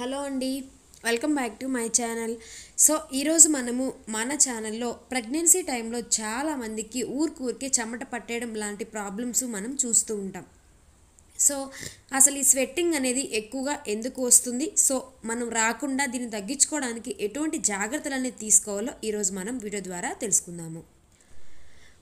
hello అండి welcome back to my channel so ఈరోజు మనము మన ఛానల్లో ప్రెగ్నెన్సీ టైంలో చాలామందికి ఊరికూరికే చెమట పట్టేయడం లాంటి ప్రాబ్లమ్స్ మనం చూస్తూ ఉంటాం సో అసలు ఈ స్వెట్టింగ్ అనేది ఎక్కువగా ఎందుకు వస్తుంది సో మనం రాకుండా దీన్ని తగ్గించుకోవడానికి ఎటువంటి జాగ్రత్తలు అనేది తీసుకోవాలో ఈరోజు మనం వీడియో ద్వారా తెలుసుకుందాము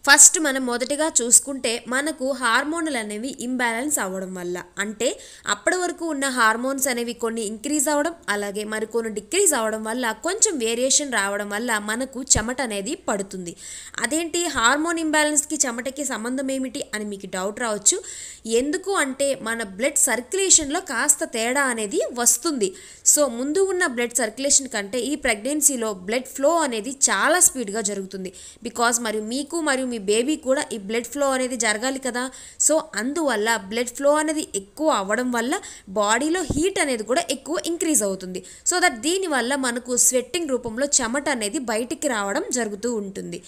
ఫస్ట్ మనం మొదటిగా చూసుకుంటే మనకు హార్మోన్లు అనేవి ఇంబ్యాలెన్స్ అవ్వడం వల్ల అంటే అప్పటి వరకు ఉన్న హార్మోన్స్ అనేవి కొన్ని ఇంక్రీజ్ అవ్వడం అలాగే మరికొన్ని డిక్రీజ్ అవ్వడం వల్ల కొంచెం వేరియేషన్ రావడం వల్ల మనకు చెమట అనేది పడుతుంది అదేంటి హార్మోన్ ఇంబ్యాలెన్స్కి చెమటకి సంబంధం ఏమిటి అని మీకు డౌట్ రావచ్చు ఎందుకు అంటే మన బ్లడ్ సర్క్యులేషన్లో కాస్త తేడా అనేది వస్తుంది సో ముందు ఉన్న బ్లడ్ సర్క్యులేషన్ కంటే ఈ ప్రెగ్నెన్సీలో బ్లడ్ ఫ్లో అనేది చాలా స్పీడ్గా జరుగుతుంది బికాజ్ మరియు మీకు మరియు మీ బేబీ కూడా ఈ బ్లడ్ ఫ్లో అనేది జరగాలి కదా సో అందువల్ల బ్లడ్ ఫ్లో అనేది ఎక్కువ అవ్వడం వల్ల బాడీలో హీట్ అనేది కూడా ఎక్కువ ఇంక్రీజ్ అవుతుంది సో దట్ దీనివల్ల మనకు స్వెట్టింగ్ రూపంలో చెమట అనేది బయటికి రావడం జరుగుతూ ఉంటుంది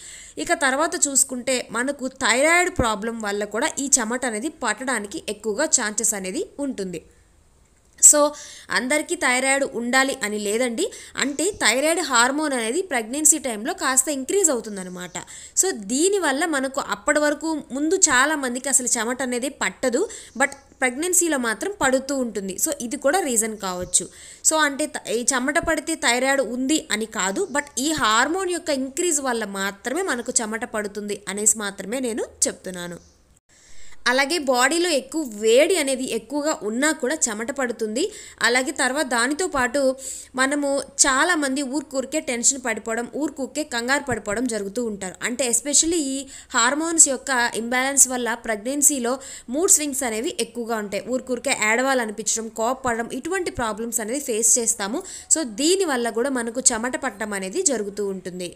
ఇక తర్వాత చూసుకుంటే మనకు థైరాయిడ్ ప్రాబ్లం వల్ల కూడా ఈ చెమట అనేది పట్టడానికి ఎక్కువగా ఛాన్సెస్ అనేది ఉంటుంది సో అందరికీ థైరాయిడ్ ఉండాలి అని లేదండి అంటే థైరాయిడ్ హార్మోన్ అనేది ప్రెగ్నెన్సీ టైంలో కాస్త ఇంక్రీజ్ అవుతుందనమాట సో దీనివల్ల మనకు అప్పటి వరకు ముందు చాలామందికి అసలు చెమట అనేది పట్టదు బట్ ప్రెగ్నెన్సీలో మాత్రం పడుతూ ఉంటుంది సో ఇది కూడా రీజన్ కావచ్చు సో అంటే ఈ చెమట పడితే థైరాయిడ్ ఉంది అని కాదు బట్ ఈ హార్మోన్ యొక్క ఇంక్రీజ్ వల్ల మాత్రమే మనకు చెమట పడుతుంది అనేసి మాత్రమే నేను చెప్తున్నాను అలాగే బాడీలో ఎక్కువ వేడి అనేది ఎక్కువగా ఉన్నా కూడా చెమట పడుతుంది అలాగే తర్వాత దానితో పాటు మనము చాలామంది ఊరికూరికే టెన్షన్ పడిపోవడం ఊరికూరికే కంగారు పడిపోవడం జరుగుతూ ఉంటారు అంటే ఎస్పెషల్లీ ఈ హార్మోన్స్ యొక్క ఇంబ్యాలెన్స్ వల్ల ప్రెగ్నెన్సీలో మూడ్ స్వింగ్స్ అనేవి ఎక్కువగా ఉంటాయి ఊరికూరికే ఏడవాలనిపించడం కోపడడం ఇటువంటి ప్రాబ్లమ్స్ అనేది ఫేస్ చేస్తాము సో దీనివల్ల కూడా మనకు చెమట పట్టడం అనేది జరుగుతూ ఉంటుంది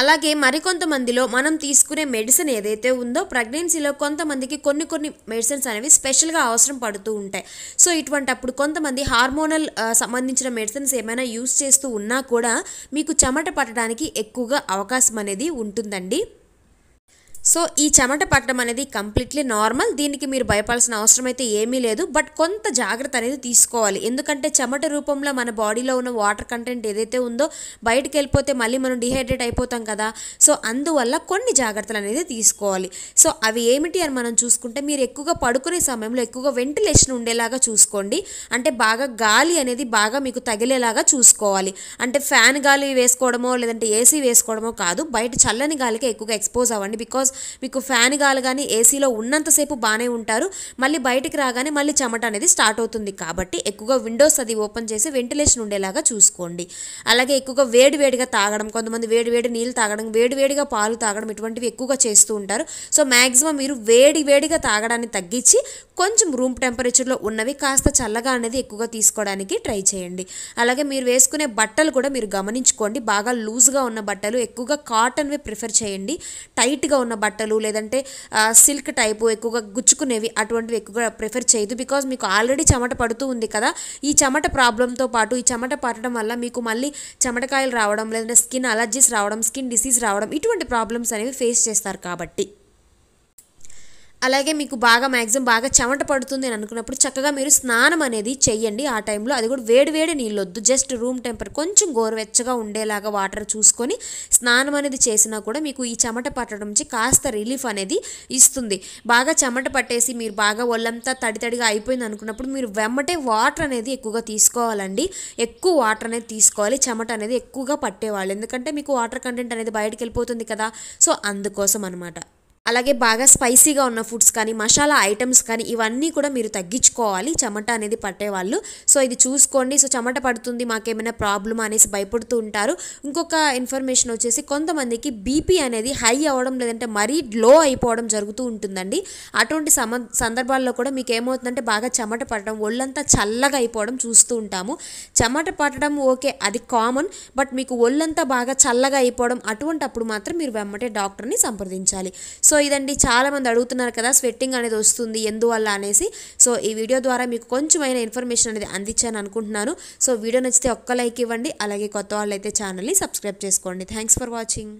అలాగే మరికొంతమందిలో మనం తీసుకునే మెడిసిన్ ఏదైతే ఉందో ప్రెగ్నెన్సీలో కొంతమందికి కొన్ని కొన్ని మెడిసిన్స్ అనేవి స్పెషల్గా అవసరం పడుతూ ఉంటాయి సో ఇటువంటి అప్పుడు కొంతమంది హార్మోనల్ సంబంధించిన మెడిసిన్స్ ఏమైనా యూస్ చేస్తూ ఉన్నా కూడా మీకు చెమట పట్టడానికి ఎక్కువగా అవకాశం అనేది ఉంటుందండి సో ఈ చెమట పట్టడం అనేది కంప్లీట్లీ నార్మల్ దీనికి మీరు భయపాల్సిన అవసరం అయితే ఏమీ లేదు బట్ కొంత జాగ్రత్త అనేది తీసుకోవాలి ఎందుకంటే చెమట రూపంలో మన బాడీలో ఉన్న వాటర్ కంటెంట్ ఏదైతే ఉందో బయటకు వెళ్ళిపోతే మళ్ళీ మనం డిహైడ్రేట్ అయిపోతాం కదా సో అందువల్ల కొన్ని జాగ్రత్తలు అనేది తీసుకోవాలి సో అవి ఏమిటి అని మనం చూసుకుంటే మీరు ఎక్కువగా పడుకునే సమయంలో ఎక్కువగా వెంటిలేషన్ ఉండేలాగా చూసుకోండి అంటే బాగా గాలి అనేది బాగా మీకు తగిలేలాగా చూసుకోవాలి అంటే ఫ్యాన్ గాలి వేసుకోవడమో లేదంటే ఏసీ వేసుకోవడమో కాదు బయట చల్లని గాలికి ఎక్కువగా ఎక్స్పోజ్ అవ్వండి బికాజ్ మీకు ఫ్యాన్ గాలి కానీ ఏసీలో ఉన్నంతసేపు బాగానే ఉంటారు మళ్ళీ బయటికి రాగానే మళ్ళీ చెమట అనేది స్టార్ట్ అవుతుంది కాబట్టి ఎక్కువగా విండోస్ అది ఓపెన్ చేసి వెంటిలేషన్ ఉండేలాగా చూసుకోండి అలాగే ఎక్కువగా వేడి వేడిగా తాగడం కొంతమంది వేడి వేడి నీళ్ళు తాగడం వేడి వేడిగా పాలు తాగడం ఇటువంటివి ఎక్కువగా చేస్తూ ఉంటారు సో మ్యాక్సిమం మీరు వేడి వేడిగా తాగడాన్ని తగ్గించి కొంచెం రూమ్ టెంపరేచర్లో ఉన్నవి కాస్త చల్లగా అనేది ఎక్కువగా తీసుకోవడానికి ట్రై చేయండి అలాగే మీరు వేసుకునే బట్టలు కూడా మీరు గమనించుకోండి బాగా లూజ్గా ఉన్న బట్టలు ఎక్కువగా కాటన్వి ప్రిఫర్ చేయండి టైట్గా ఉన్న బట్టలు లేదంటే సిల్క్ టైపు ఎక్కువగా గుచ్చుకునేవి అటువంటివి ఎక్కువగా ప్రిఫర్ చేయదు బికాజ్ మీకు ఆల్రెడీ చెమట పడుతూ ఉంది కదా ఈ చెమట ప్రాబ్లంతో పాటు ఈ చెమట పట్టడం వల్ల మీకు మళ్ళీ చెమటకాయలు రావడం లేదంటే స్కిన్ అలర్జీస్ రావడం స్కిన్ డిసీజ్ రావడం ఇటువంటి ప్రాబ్లమ్స్ అనేవి ఫేస్ చేస్తారు కాబట్టి అలాగే మీకు బాగా మ్యాక్సిమం బాగా చెమట పడుతుంది అని అనుకున్నప్పుడు చక్కగా మీరు స్నానం అనేది చేయండి ఆ టైంలో అది కూడా వేడి వేడి నీళ్ళొద్దు జస్ట్ రూమ్ టెంపర్ కొంచెం గోరువెచ్చగా ఉండేలాగా వాటర్ చూసుకొని స్నానం అనేది చేసినా కూడా మీకు ఈ చెమట పట్టడం నుంచి కాస్త రిలీఫ్ అనేది ఇస్తుంది బాగా చెమట పట్టేసి మీరు బాగా ఒళ్ళంతా తడి తడిగా అయిపోయింది అనుకున్నప్పుడు మీరు వెమ్మటే వాటర్ అనేది ఎక్కువగా తీసుకోవాలండి ఎక్కువ వాటర్ అనేది తీసుకోవాలి చెమట అనేది ఎక్కువగా పట్టేవాళ్ళు ఎందుకంటే మీకు వాటర్ కంటెంట్ అనేది బయటకు వెళ్ళిపోతుంది కదా సో అందుకోసం అనమాట అలాగే బాగా స్పైసీగా ఉన్న ఫుడ్స్ కానీ మసాలా ఐటమ్స్ కానీ ఇవన్నీ కూడా మీరు తగ్గించుకోవాలి చెమట అనేది పట్టేవాళ్ళు సో ఇది చూసుకోండి సో చెమట పడుతుంది మాకేమైనా ప్రాబ్లమ్ అనేసి భయపడుతూ ఉంటారు ఇంకొక ఇన్ఫర్మేషన్ వచ్చేసి కొంతమందికి బీపీ అనేది హై అవ్వడం లేదంటే మరీ లో అయిపోవడం జరుగుతూ ఉంటుందండి అటువంటి సమ సందర్భాల్లో కూడా మీకు ఏమవుతుందంటే బాగా చెమట పట్టడం ఒళ్ళంతా చల్లగా అయిపోవడం చూస్తూ ఉంటాము చెమట పట్టడం ఓకే అది కామన్ బట్ మీకు ఒళ్ళంతా బాగా చల్లగా అయిపోవడం అటువంటి అప్పుడు మాత్రం మీరు వెమ్మటే డాక్టర్ని సంప్రదించాలి సో సో ఇదండి చాలామంది అడుగుతున్నారు కదా స్వెట్టింగ్ అనేది వస్తుంది ఎందువల్ల అనేసి సో ఈ వీడియో ద్వారా మీకు కొంచెమైన ఇన్ఫర్మేషన్ అనేది అందించాను అనుకుంటున్నాను సో వీడియో నచ్చితే ఒక్క లైక్ ఇవ్వండి అలాగే కొత్త వాళ్ళు అయితే ఛానల్ని సబ్స్క్రైబ్ చేసుకోండి థ్యాంక్స్ ఫర్ వాచింగ్